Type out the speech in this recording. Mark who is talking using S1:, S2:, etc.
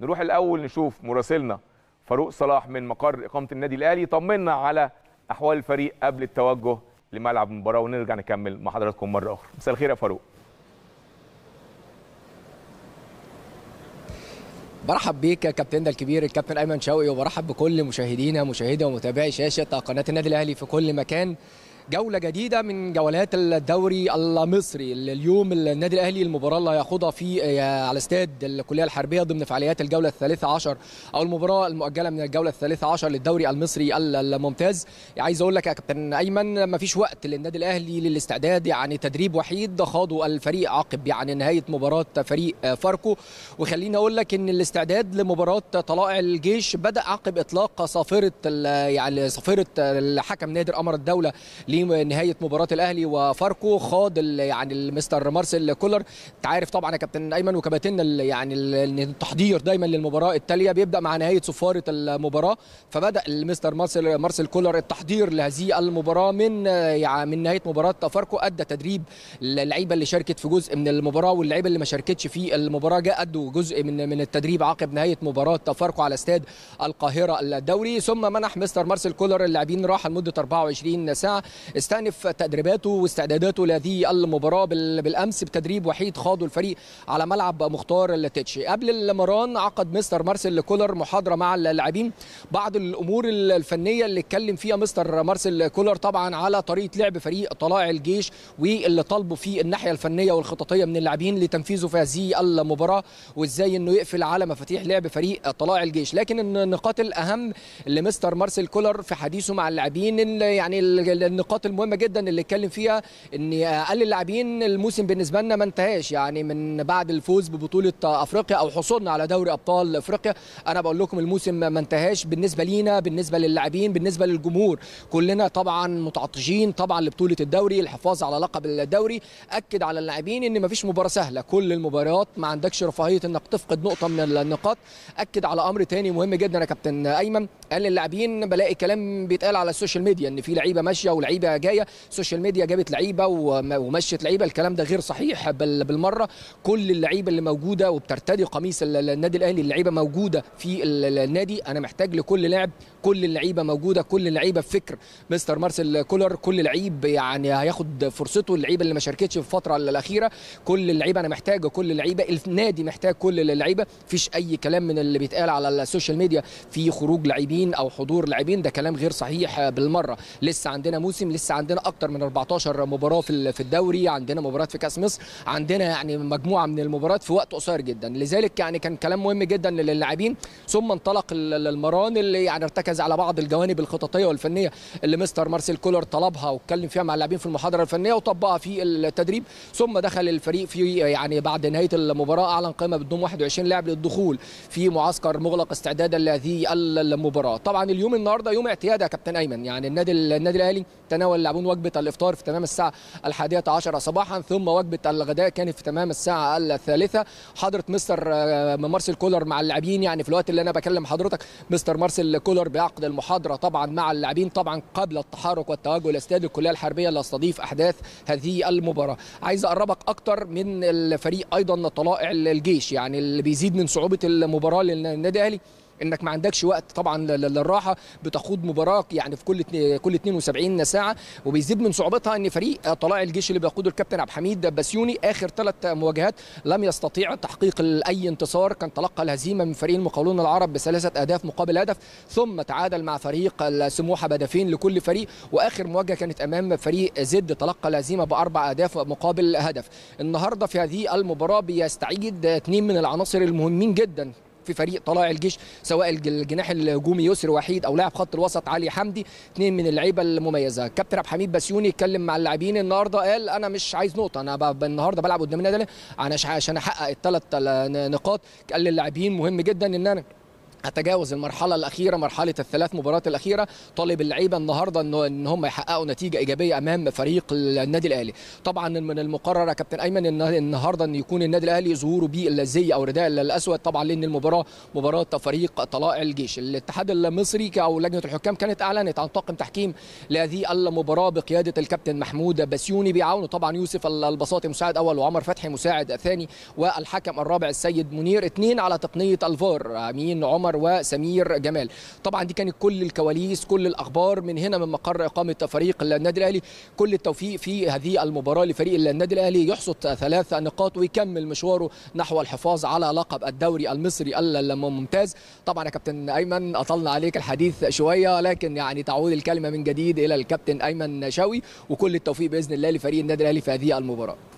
S1: نروح الاول نشوف مراسلنا فاروق صلاح من مقر اقامه النادي الاهلي طمنا على احوال الفريق قبل التوجه لملعب المباراه ونرجع نكمل مع حضراتكم مره اخرى مساء الخير يا فاروق برحب بيك يا ده الكبير الكابتن ايمن شوقي وبرحب بكل مشاهدينا مشاهدي ومتابعي شاشه قناه النادي الاهلي في كل مكان جولة جديدة من جولات الدوري المصري اليوم النادي الأهلي المباراة اللي هيخوضها في آه، على استاد الكلية الحربية ضمن فعاليات الجولة الثالثة عشر أو المباراة المؤجلة من الجولة الثالثة عشر للدوري المصري الممتاز عايز أقول لك يا كابتن أيمن ما فيش وقت للنادي الأهلي للاستعداد يعني تدريب وحيد خاضه الفريق عقب يعني نهاية مباراة فريق آه، فاركو وخليني أقول لك إن الاستعداد لمباراة طلائع الجيش بدأ عقب إطلاق صافرة يعني صافرة الحكم نادر قمر الدولة دي نهايه مباراه الاهلي وفاركو خاض يعني المستر مارسيل كولر انت عارف طبعا يا كابتن ايمن وكباتن يعني التحضير دايما للمباراه التاليه بيبدا مع نهايه صفاره المباراه فبدا المستر مارسيل مارسيل كولر التحضير لهذه المباراه من يعني من نهايه مباراه فاركو ادى تدريب اللعيبه اللي شاركت في جزء من المباراه واللعيبه اللي ما شاركتش في المباراه جاء ادوا جزء من من التدريب عقب نهايه مباراه فاركو على استاد القاهره الدوري ثم منح مستر مارسيل كولر اللاعبين راحه لمده 24 ساعه استأنف تدريباته واستعداداته لهذه المباراة بالأمس بتدريب وحيد خاضه الفريق على ملعب مختار التتشي قبل المران عقد مستر مارسيل كولر محاضرة مع اللاعبين بعض الأمور الفنية اللي اتكلم فيها مستر مارسيل كولر طبعا على طريقة لعب فريق طلائع الجيش واللي طالبه في الناحية الفنية والخططية من اللاعبين لتنفيذه في هذه المباراة وازاي انه يقفل على مفاتيح لعب فريق طلائع الجيش لكن النقاط الأهم لمستر مارسيل كولر في حديثه مع اللاعبين يعني النقاط النقاط المهمه جدا اللي اتكلم فيها ان اقل اللاعبين الموسم بالنسبه لنا ما انتهاش يعني من بعد الفوز ببطوله افريقيا او حصولنا على دوري ابطال افريقيا انا بقول لكم الموسم ما انتهاش بالنسبه لينا بالنسبه للاعبين بالنسبه للجمهور كلنا طبعا متعطشين طبعا لبطوله الدوري الحفاظ على لقب الدوري اكد على اللاعبين ان ما فيش مباراه سهله كل المباريات ما عندكش رفاهيه انك تفقد نقطه من النقاط اكد على امر تاني مهم جدا يا كابتن ايمن قال للاعبين بلاقي كلام بيتقال على السوشيال ميديا ان في لعيبه ماشيه ولعيبه جايه السوشيال ميديا جابت لعيبه ومشت لعيبه الكلام ده غير صحيح بل بالمره كل اللعيبه اللي موجوده وبترتدي قميص النادي الاهلي اللعيبه موجوده في النادي انا محتاج لكل لاعب كل اللعيبه موجوده كل اللعيبه بفكر مستر مارسيل كولر كل لعيب يعني هياخد فرصته اللعيبه اللي ما شاركتش في الفتره الاخيره كل اللعيبه انا محتاجه كل اللعيبه النادي محتاج كل اللعيبه مفيش اي كلام من اللي بيتقال على السوشيال ميديا في خروج لاعبين لاعبين او حضور لاعبين ده كلام غير صحيح بالمره لسه عندنا موسم لسه عندنا اكتر من 14 مباراه في الدوري عندنا مباراه في كاس مصر عندنا يعني مجموعه من المباريات في وقت قصير جدا لذلك يعني كان كلام مهم جدا للاعبين ثم انطلق المران اللي يعني ارتكز على بعض الجوانب الخططيه والفنيه اللي مستر مارسيل كولر طلبها واتكلم فيها مع اللاعبين في المحاضره الفنيه وطبقها في التدريب ثم دخل الفريق في يعني بعد نهايه المباراه اعلن قائمه بتضم 21 لاعب للدخول في معسكر مغلق استعدادا لهذه المباراه المباراه طبعا اليوم النهارده يوم اعتياد يا كابتن ايمن يعني النادي النادي الاهلي تناول اللاعبون وجبه الافطار في تمام الساعه الحادية عشرة صباحا ثم وجبه الغداء كانت في تمام الساعه الثالثة حضره مستر آه، مارسيل كولر مع اللاعبين يعني في الوقت اللي انا بكلم حضرتك مستر مارسيل كولر بيعقد المحاضره طبعا مع اللاعبين طبعا قبل التحرك والتوجه لاستاد الكليه الحربيه لاستضيف احداث هذه المباراه عايز اقربك اكتر من الفريق ايضا طلائع الجيش يعني اللي بيزيد من صعوبه المباراه للنادي الاهلي انك ما عندكش وقت طبعا للراحه بتخوض مباراه يعني في كل كل 72 ساعه وبيزيد من صعوبتها ان فريق طلائع الجيش اللي بيقوده الكابتن عبد الحميد بسيوني اخر ثلاث مواجهات لم يستطيع تحقيق اي انتصار كان تلقى الهزيمه من فريق المقاولون العرب بثلاثه اهداف مقابل هدف ثم تعادل مع فريق السموحه بهدفين لكل فريق واخر مواجهه كانت امام فريق زد تلقى الهزيمه باربع اهداف مقابل هدف النهارده في هذه المباراه بيستعيد اثنين من العناصر المهمين جدا في فريق طلائع الجيش سواء الجناح الهجومي يسر وحيد او لاعب خط الوسط علي حمدي اثنين من اللعيبه المميزه كابتن عبد الحميد بسيوني اتكلم مع اللاعبين النهارده قال انا مش عايز نقطه انا النهارده بلعب قدام النادي الاهلي عشان احقق الثلاث نقاط قال للاعبين مهم جدا ان انا اتجاوز المرحله الاخيره مرحله الثلاث مباريات الاخيره طالب اللعيبه النهارده ان هم يحققوا نتيجه ايجابيه امام فريق النادي الاهلي طبعا من المقرر يا كابتن ايمن ان النهارده ان يكون النادي الاهلي ظهوره بالزي او رداء الاسود طبعا لان المباراه مباراه فريق طلائع الجيش الاتحاد المصري او لجنه الحكام كانت اعلنت عن طاقم تحكيم لهذه المباراه بقياده الكابتن محمود بسيوني بيعاونه طبعا يوسف البساطي مساعد اول وعمر فتحي مساعد ثاني والحكم الرابع السيد منير اثنين على تقنيه الفار امين عمر عمر وسمير جمال طبعا دي كانت كل الكواليس كل الاخبار من هنا من مقر اقامه فريق النادي الاهلي كل التوفيق في هذه المباراه لفريق النادي الاهلي يحصد ثلاث نقاط ويكمل مشواره نحو الحفاظ على لقب الدوري المصري الممتاز طبعا يا كابتن ايمن اطلنا عليك الحديث شويه لكن يعني تعود الكلمه من جديد الى الكابتن ايمن شاوي وكل التوفيق باذن الله لفريق النادي الاهلي في هذه المباراه